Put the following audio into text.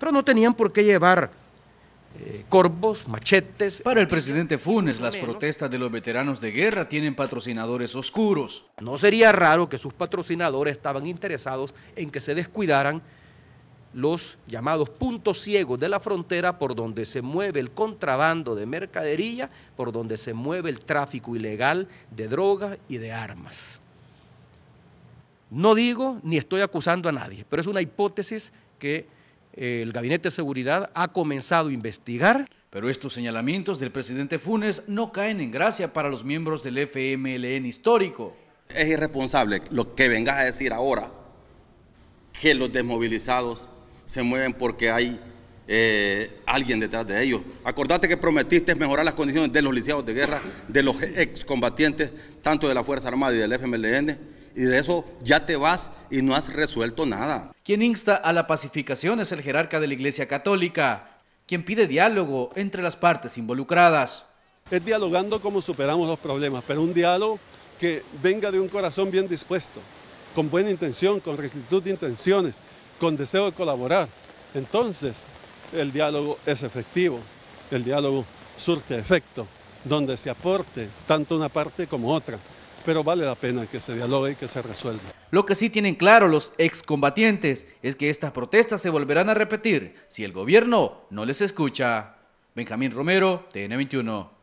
pero no tenían por qué llevar eh, corvos, machetes. Para el presidente Funes, las protestas de los veteranos de guerra tienen patrocinadores oscuros. No sería raro que sus patrocinadores estaban interesados en que se descuidaran los llamados puntos ciegos de la frontera por donde se mueve el contrabando de mercadería, por donde se mueve el tráfico ilegal de drogas y de armas. No digo ni estoy acusando a nadie, pero es una hipótesis que el Gabinete de Seguridad ha comenzado a investigar. Pero estos señalamientos del presidente Funes no caen en gracia para los miembros del FMLN histórico. Es irresponsable lo que vengas a decir ahora, que los desmovilizados se mueven porque hay eh, alguien detrás de ellos. Acordate que prometiste mejorar las condiciones de los lisiados de guerra, de los excombatientes, tanto de la Fuerza Armada y del FMLN y de eso ya te vas y no has resuelto nada. Quien insta a la pacificación es el jerarca de la Iglesia Católica, quien pide diálogo entre las partes involucradas. Es dialogando como superamos los problemas, pero un diálogo que venga de un corazón bien dispuesto, con buena intención, con rectitud de intenciones, con deseo de colaborar. Entonces, el diálogo es efectivo, el diálogo surte efecto, donde se aporte tanto una parte como otra pero vale la pena que se dialogue y que se resuelva. Lo que sí tienen claro los excombatientes es que estas protestas se volverán a repetir si el gobierno no les escucha. Benjamín Romero, TN21.